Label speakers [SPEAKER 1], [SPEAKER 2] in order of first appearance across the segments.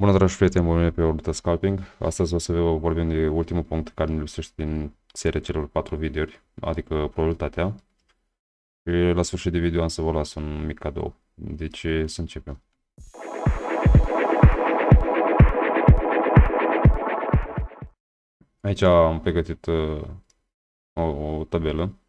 [SPEAKER 1] Bună, dragi prieteni, bun pe Orbita Scalping. Astăzi o să vă vorbim de ultimul punct care ne lipsește din seria celor patru videouri, adică probabilitatea. Și la sfârșit de video am să vă las un mic cadou. Deci să începem. Aici am pregătit uh, o, o tabelă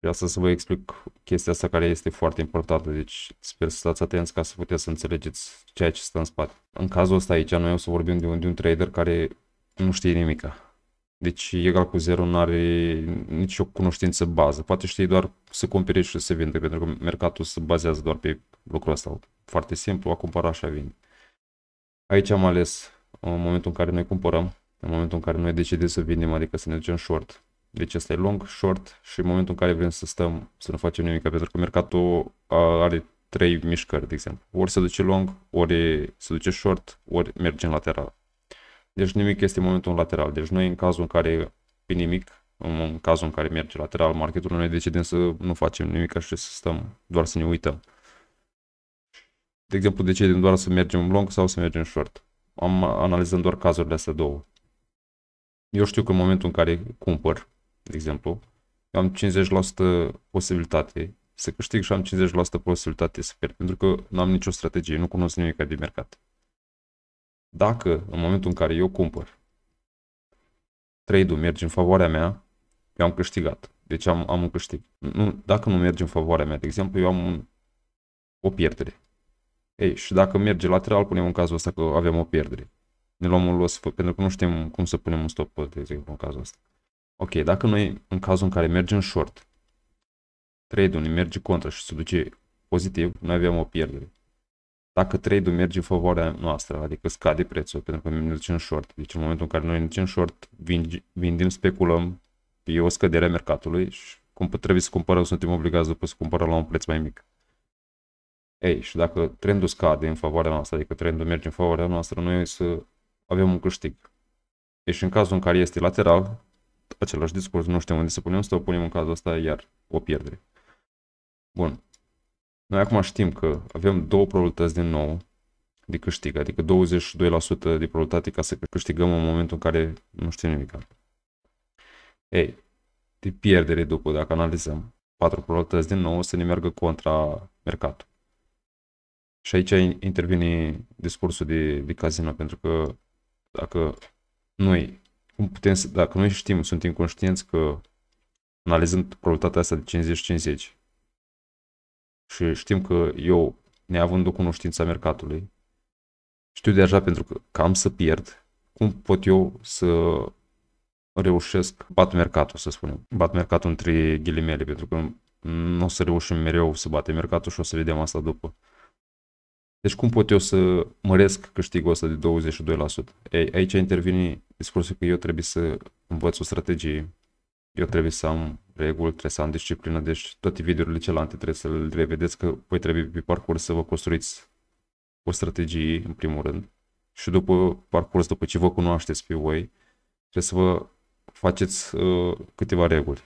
[SPEAKER 1] Vreau să vă explic chestia asta care este foarte importantă, deci sper să stați atenți ca să puteți să înțelegeți ceea ce stă în spate. În cazul ăsta aici noi o să vorbim de un, de un trader care nu știe nimica. Deci egal cu zero, nu are nicio cunoștință bază. Poate știe doar să cumpere și să vinde, pentru că mercatul se bazează doar pe lucrul ăsta. Foarte simplu, a cumpăra și a vinde. Aici am ales în momentul în care noi cumpărăm, în momentul în care noi decidem să vindem, adică să ne ducem short, deci asta e long, short și în momentul în care vrem să stăm, să nu facem nimic, pentru că mercatul are trei mișcări, de exemplu. Ori se duce long, ori se duce short, ori merge în lateral. Deci nimic este în momentul lateral. Deci noi în cazul în care pe nimic, în cazul în care merge lateral marketul, noi decidem să nu facem nimic și să stăm, doar să ne uităm. De exemplu, decidem doar să mergem long sau să mergem short. Am analizăm doar cazurile astea două. Eu știu că în momentul în care cumpăr de exemplu, eu am 50% posibilitate să câștig și am 50% posibilitate să pierd, pentru că nu am nicio strategie, nu cunosc nimic de mercat. Dacă în momentul în care eu cumpăr, trade-ul merge în favoarea mea, eu am câștigat. Deci am, am un câștig. Nu, dacă nu merge în favoarea mea, de exemplu, eu am un, o pierdere. Ei, și dacă merge lateral, punem în cazul ăsta că avem o pierdere. Ne luăm un loss, pentru că nu știm cum să punem un stop, de exemplu, în cazul ăsta. Ok, dacă noi în cazul în care mergem short, trade-ul ne merge contra și se duce pozitiv, noi avem o pierdere. Dacă trade-ul merge în favoarea noastră, adică scade prețul pentru că ne ducem short. Deci în momentul în care noi ne ducem short, vindem, speculăm, e o scădere a mercatului și cum trebuie să cumpărăm, suntem obligați după să cumpărăm la un preț mai mic. Ei, și dacă trendul scade în favoarea noastră, adică trendul merge în favoarea noastră, noi să avem un câștig. Deci în cazul în care este lateral, același discurs, nu știm unde să punem, să o punem în cazul ăsta iar o pierdere. Bun. Noi acum știm că avem două probabilități din nou de câștig, adică 22% de probabilitate ca să câștigăm în momentul în care nu știm nimic. Ei, de pierdere după, dacă analizăm, patru probabilități din nou să ne meargă contra mercatul. Și aici intervine discursul de, de casino, pentru că dacă noi cum putem să, dacă noi știm, suntem conștienți că analizând probabilitatea asta de 50-50 și știm că eu, neavând o cunoștință a mercatului, știu deja pentru că, cam să pierd, cum pot eu să reușesc, bat mercatul, să spunem. Bat mercatul între ghilimele, pentru că nu o să reușim mereu să batem mercatul și o să vedem asta după. Deci cum pot eu să măresc câștigul ăsta de 22%? Ei, aici intervine discursul că eu trebuie să învăț o strategie, eu trebuie să am reguli, trebuie să am disciplină, deci toate videourile celelalte trebuie să le revedeți că voi trebuie pe parcurs să vă construiți o strategie în primul rând și după parcurs, după ce vă cunoașteți pe voi, trebuie să vă faceți uh, câteva reguli.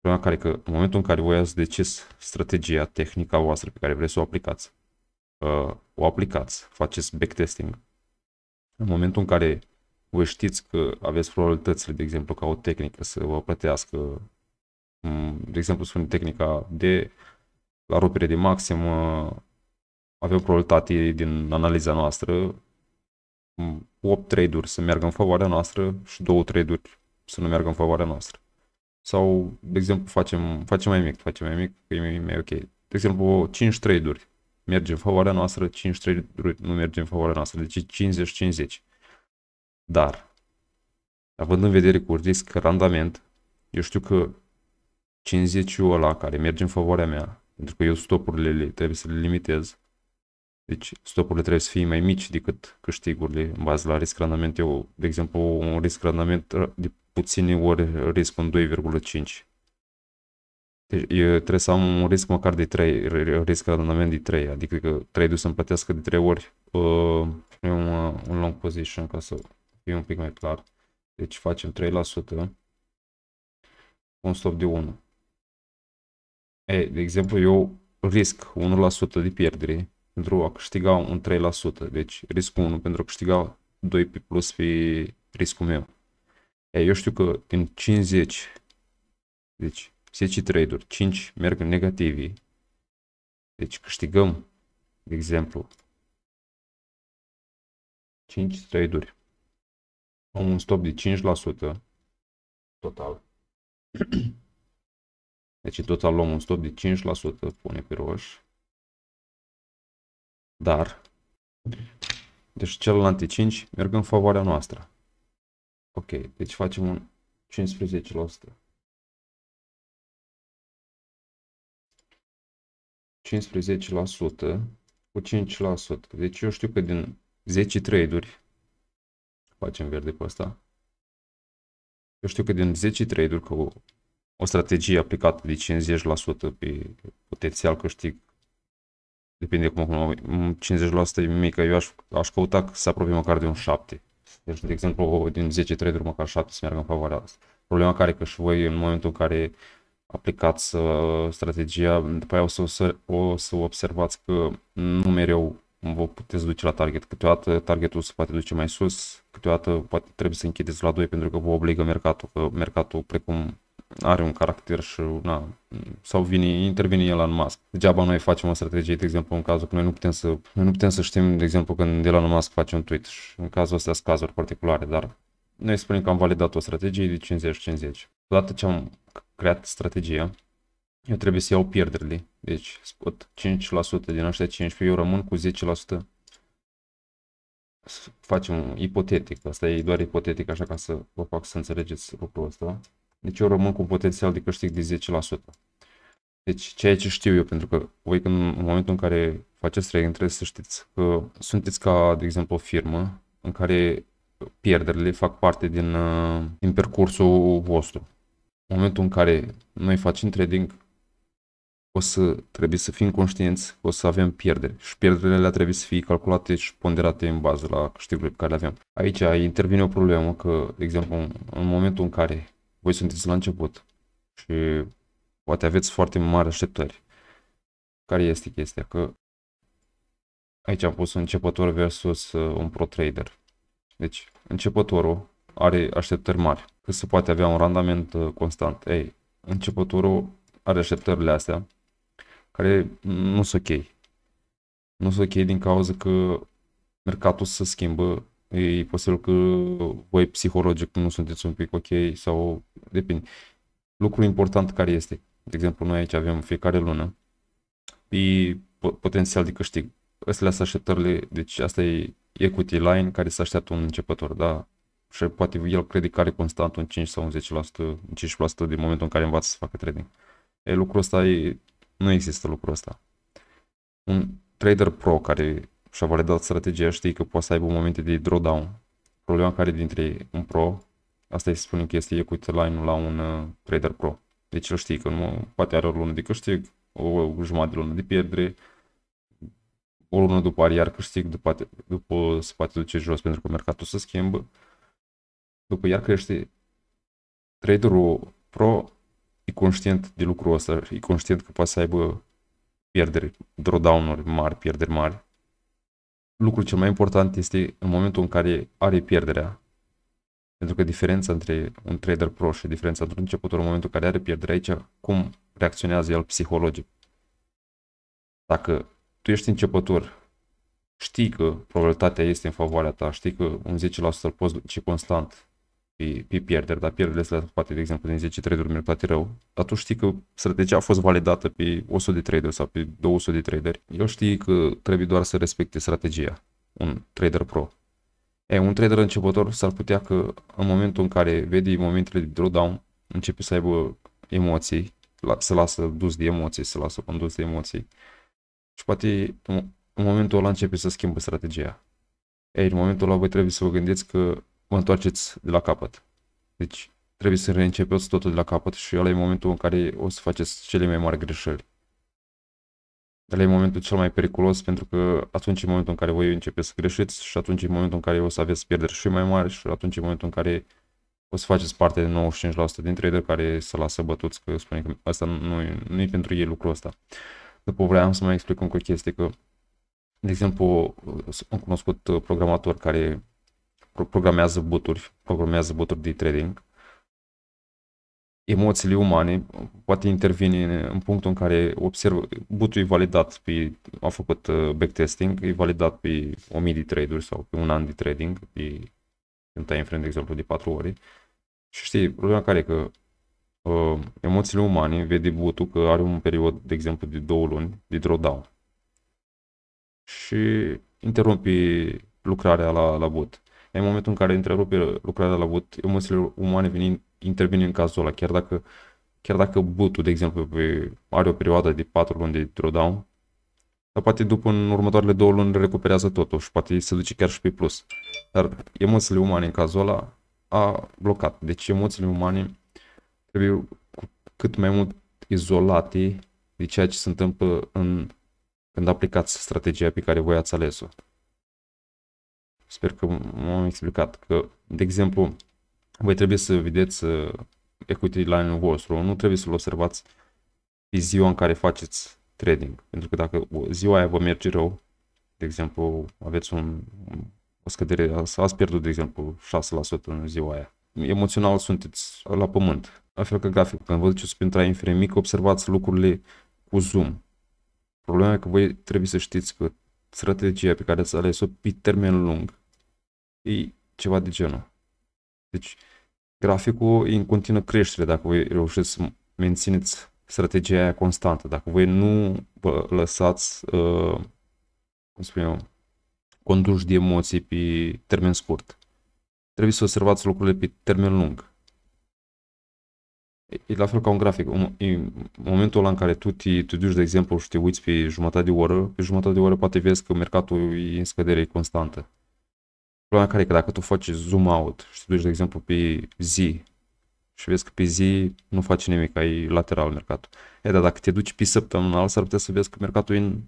[SPEAKER 1] Problema care că în momentul în care voi ați decis strategia, tehnica voastră pe care vreți să o aplicați, uh, o aplicați, faceți backtesting. În momentul în care voi știți că aveți probabilitățile, de exemplu, ca o tehnică să vă plătească, mm, de exemplu, spune tehnica de la rupere de maxim, uh, avem probabilitate din analiza noastră 8 mm, trade-uri să meargă în favoarea noastră și 2 trade-uri să nu meargă în favoarea noastră. Sau, de exemplu, facem, facem mai mic, facem mai mic, că e mai ok. De exemplu, 5 trade-uri merge în favoarea noastră, 53 nu merge în favoarea noastră, deci 50-50. Dar, având în vedere cu risc randament, eu știu că 50 ul ăla care merge în favoarea mea, pentru că eu stopurile trebuie să le limitez, deci stopurile trebuie să fie mai mici decât câștigurile în bază la risc randament. Eu, de exemplu, un risc randament de puține ori risc în 2,5 deci, eu trebuie să am un risc măcar de 3, risc de randament de 3, adică că trebuie să-mi plătească de 3 ori uh, un, un long position ca să fie un pic mai clar. Deci facem 3%, un stop de 1. E, de exemplu, eu risc 1% de pierdere pentru a câștiga un 3%, deci risc 1 pentru a câștiga 2 pe plus pe riscul meu. E, eu știu că din 50, deci 10 trade-uri, 5 merg în negativi. Deci câștigăm, de exemplu, 5 trade-uri. Am un stop de 5% total. Deci în total luăm un stop de 5%, pune pe roș. Dar, deci celălalt de 5 merg în favoarea noastră. Ok, deci facem un 15%. 15% cu 5%. Deci eu știu că din 10 trade-uri, facem verde pe asta. eu știu că din 10 trade-uri, că o, o strategie aplicată de 50% pe potențial câștig, depinde cum, 50% e mică, eu aș, aș căuta să apropie măcar de un 7. Deci, de exemplu, din 10 trade-uri, măcar 7 să meargă în favoarea asta. Problema care că și voi, în momentul în care aplicați uh, strategia, după aia o să, o să, o să observați că nu mereu vă puteți duce la target. Câteodată targetul se poate duce mai sus, câteodată poate trebuie să închideți la 2 pentru că vă obligă mercatul, că mercatul precum are un caracter și na, sau vine, intervine el în mască. Degeaba noi facem o strategie, de exemplu, în cazul că noi nu putem să, noi nu putem să știm, de exemplu, când de Elon Musk face un tweet și în cazul ăsta sunt cazuri particulare, dar noi spunem că am validat o strategie de 50-50. Odată ce am creat strategia. Eu trebuie să iau pierderile. Deci scot 5% din ăștia 15, eu rămân cu 10%. Facem un ipotetic, asta e doar ipotetic, așa ca să vă fac să înțelegeți lucrul ăsta. Deci eu rămân cu un potențial de câștig de 10%. Deci ceea ce știu eu, pentru că voi când, în momentul în care faceți trading trebuie să știți că sunteți ca, de exemplu, o firmă în care pierderile fac parte din, uh, din percursul vostru în momentul în care noi facem trading, o să trebuie să fim conștienți că o să avem pierderi și pierderile trebuie să fie calculate și ponderate în bază la câștigurile pe care le avem. Aici intervine o problemă că, de exemplu, în momentul în care voi sunteți la început și poate aveți foarte mari așteptări, care este chestia? Că aici am pus un începător versus uh, un pro trader. Deci, începătorul are așteptări mari cât se poate avea un randament uh, constant. Ei, începătorul are așteptările astea care nu sunt ok. Nu sunt ok din cauza că mercatul se schimbă, e posibil că voi psihologic nu sunteți un pic ok sau depinde. Lucru important care este, de exemplu, noi aici avem fiecare lună, e potențial de câștig. Astea sunt așteptările, deci asta e equity line care se așteaptă un începător, da? și poate el crede că are constant un 5 sau un 10%, un 15% din momentul în care învață să facă trading. E, lucrul ăsta e, nu există lucrul ăsta. Un trader pro care și-a validat strategia știe că poate să aibă momente de drawdown. Problema care dintre un pro, asta este spunem că este equity line la un uh, trader pro. Deci el știe că nu, poate are o lună de câștig, o jumătate de lună de pierdere, o lună după are iar câștig, după, după se poate duce jos pentru că mercatul se schimbă după iar crește traderul pro e conștient de lucrul ăsta și e conștient că poate să aibă pierderi, drawdown-uri mari, pierderi mari. Lucrul cel mai important este în momentul în care are pierderea, pentru că diferența între un trader pro și diferența între începutul în momentul în care are pierdere aici, cum reacționează el psihologic. Dacă tu ești începător, știi că probabilitatea este în favoarea ta, știi că un 10% îl poți duce constant, pe, pe pierderi, dar pierderile astea poate, de exemplu, din 10 trade-uri merg toate rău, atunci știi că strategia a fost validată pe 100 de traderi sau pe 200 de traderi. Eu știi că trebuie doar să respecte strategia, un trader pro. E, un trader începător s-ar putea că în momentul în care vede momentele de drawdown, începe să aibă emoții, se lasă dus de emoții, se lasă condus de emoții. Și poate în momentul ăla începe să schimbă strategia. Ei, în momentul ăla voi trebuie să vă gândiți că vă întoarceți de la capăt. Deci trebuie să reîncepeți totul de la capăt și ăla e momentul în care o să faceți cele mai mari greșeli. Ăla e momentul cel mai periculos pentru că atunci e momentul în care voi începeți să greșiți și atunci e momentul în care o să aveți pierderi și mai mari și atunci e momentul în care o să faceți parte de 95% din trader care să lasă bătuți că spune că asta nu e, nu e pentru ei lucrul ăsta. După vreau să mai explic încă o chestie că, de exemplu, am cunoscut uh, programator care programează buturi, programează buturi de trading. Emoțiile umane, poate intervine în punctul în care observă, butul e validat, pe, a făcut uh, backtesting, e validat pe 1000 de traduri sau pe un an de trading, pe un time frame, de exemplu, de 4 ore. Și știi, problema care e că uh, emoțiile umane vede butul că are un perioadă de exemplu, de 2 luni de drawdown. Și interrompi lucrarea la, la but. În momentul în care întrerupe lucrarea la but, emoțiile umane vin, intervin în cazul ăla. Chiar dacă, chiar dacă butul, de exemplu, are o perioadă de 4 luni de drawdown, dar poate după în următoarele două luni recuperează totul și poate se duce chiar și pe plus. Dar emoțiile umane în cazul ăla a blocat. Deci emoțiile umane trebuie cu cât mai mult izolate de ceea ce se întâmplă în, când aplicați strategia pe care voi ați ales-o. Sper că m-am explicat că, de exemplu, voi trebuie să vedeți uh, equity line-ul vostru, nu trebuie să-l observați pe ziua în care faceți trading. Pentru că dacă ziua aia vă merge rău, de exemplu, aveți un, o scădere, ați pierdut, de exemplu, 6% în ziua aia. Emoțional sunteți la pământ. La fel ca grafic, când vă duceți prin inferie mic, observați lucrurile cu zoom. Problema e că voi trebuie să știți că strategia pe care ați ales-o pe termen lung e ceva de genul. Deci, graficul e în continuă creștere dacă voi reușiți să mențineți strategia aia constantă. Dacă voi nu vă lăsați, uh, cum spun eu, conduși de emoții pe termen scurt. Trebuie să observați lucrurile pe termen lung. E la fel ca un grafic. în momentul ăla în care tu te, te duci, de exemplu, și te uiți pe jumătate de oră, pe jumătate de oră poate vezi că mercatul e în scădere constantă. Problema care e că dacă tu faci zoom out și te duci, de exemplu, pe zi și vezi că pe zi nu faci nimic, ai lateral mercatul. E, dar dacă te duci pe săptămânal, s-ar putea să vezi că mercatul e în,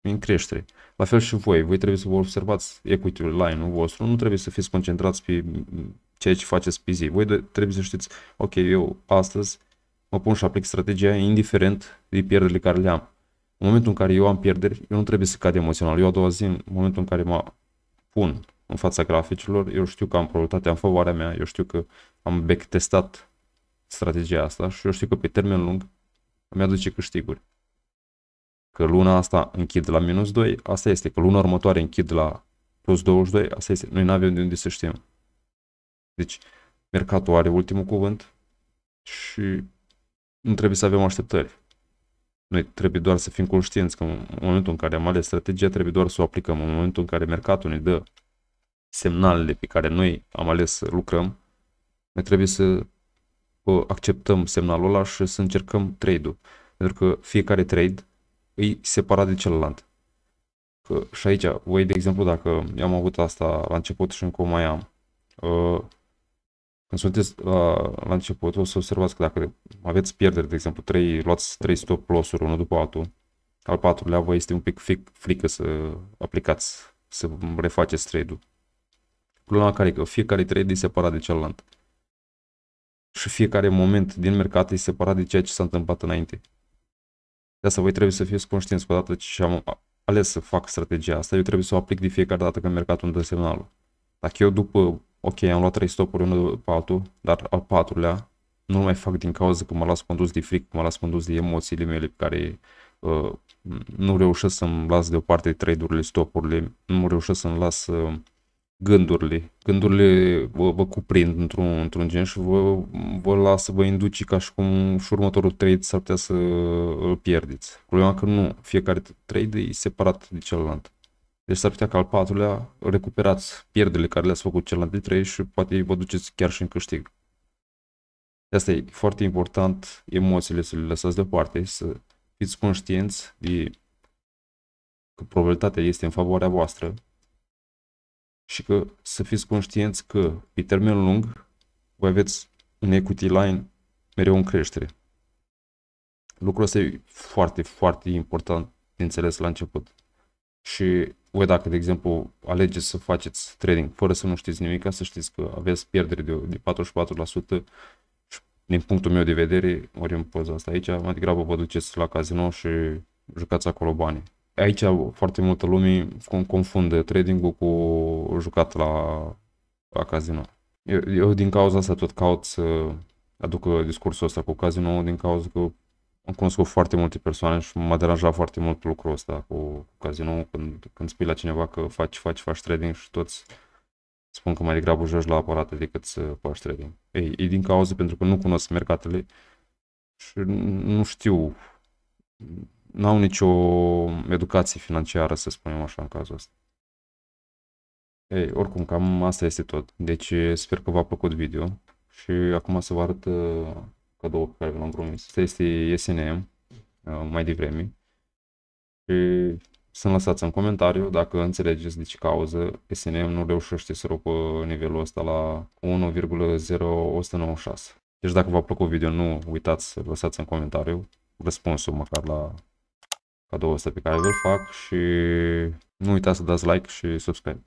[SPEAKER 1] în creștere. La fel și voi, voi trebuie să vă observați equity line-ul vostru, nu trebuie să fiți concentrați pe ceea ce faceți pe zi. Voi trebuie să știți, ok, eu astăzi mă pun și aplic strategia indiferent de pierderile care le am. În momentul în care eu am pierderi, eu nu trebuie să cad emoțional. Eu a doua zi, în momentul în care mă pun în fața graficilor, eu știu că am probabilitatea în favoarea mea, eu știu că am backtestat strategia asta și eu știu că pe termen lung îmi aduce câștiguri. Că luna asta închid la minus 2, asta este. Că luna următoare închid la plus 22, asta este. Noi nu avem de unde să știm. Deci, mercatul are ultimul cuvânt și nu trebuie să avem așteptări. Noi trebuie doar să fim conștienți că în momentul în care am ales strategia, trebuie doar să o aplicăm. În momentul în care mercatul ne dă semnalele pe care noi am ales să lucrăm, noi trebuie să uh, acceptăm semnalul ăla și să încercăm trade-ul. Pentru că fiecare trade e separat de celălalt. Că, și aici, voi, de exemplu, dacă am avut asta la început și încă o mai am, uh, când sunteți la, la început, o să observați că dacă aveți pierderi, de exemplu, 3, luați 3 stop loss-uri unul după altul, al patrulea vă este un pic frică să aplicați, să refaceți trade-ul. Problema care e că fiecare trade e separat de celălalt. Și fiecare moment din mercat e separat de ceea ce s-a întâmplat înainte. De asta voi trebuie să fiți conștienți cu odată ce am ales să fac strategia asta, eu trebuie să o aplic de fiecare dată când mercatul îmi dă semnalul. Dacă eu după, ok, am luat 3 stopuri unul după altul, dar al patrulea nu mai fac din cauza că mă las condus de fric, mă las condus de emoțiile mele pe care uh, nu reușesc să-mi las deoparte trade-urile, stop-urile, nu reușesc să-mi las uh, gândurile. Gândurile vă, vă cuprind într-un, într-un gen și vă, vă lasă, vă induci ca și cum și următorul trade s-ar putea să îl pierdeți. Problema că nu, fiecare trade e separat de celălalt. Deci s-ar putea ca al patrulea recuperați pierderile care le-ați făcut celălalt de trade și poate vă duceți chiar și în câștig. De asta e foarte important emoțiile să le lăsați deoparte, să fiți conștienți de că probabilitatea este în favoarea voastră și că să fiți conștienți că pe termen lung voi aveți un equity line mereu în creștere. Lucrul ăsta e foarte, foarte important de înțeles la început. Și voi dacă, de exemplu, alegeți să faceți trading fără să nu știți nimic, să știți că aveți pierdere de, de 44% și, din punctul meu de vedere, ori în poza asta aici, mai degrabă vă duceți la casino și jucați acolo banii aici foarte multă lume confundă trading-ul cu jucat la, la casino. Eu, eu din cauza asta tot caut să aduc discursul ăsta cu casino din cauza că am cunoscut foarte multe persoane și m-a deranjat foarte mult lucrul ăsta cu, cu casino când, când spui la cineva că faci, faci, faci trading și toți spun că mai degrabă joci la aparate decât să faci trading. Ei, e din cauza pentru că nu cunosc mercatele și nu știu n-au nicio educație financiară, să spunem așa, în cazul ăsta. Ei, oricum, cam asta este tot. Deci eh, sper că v-a plăcut video și acum să vă arăt eh, cadou pe care vi l-am promis. Asta este SNM, eh, mai devreme. Și să-mi lăsați în comentariu dacă înțelegeți de ce cauză SNM nu reușește să rupă nivelul ăsta la 1,0196. Deci dacă v-a plăcut video, nu uitați să lăsați în comentariu răspunsul măcar la cadoul ăsta pe care vi fac și nu uitați să dați like și subscribe.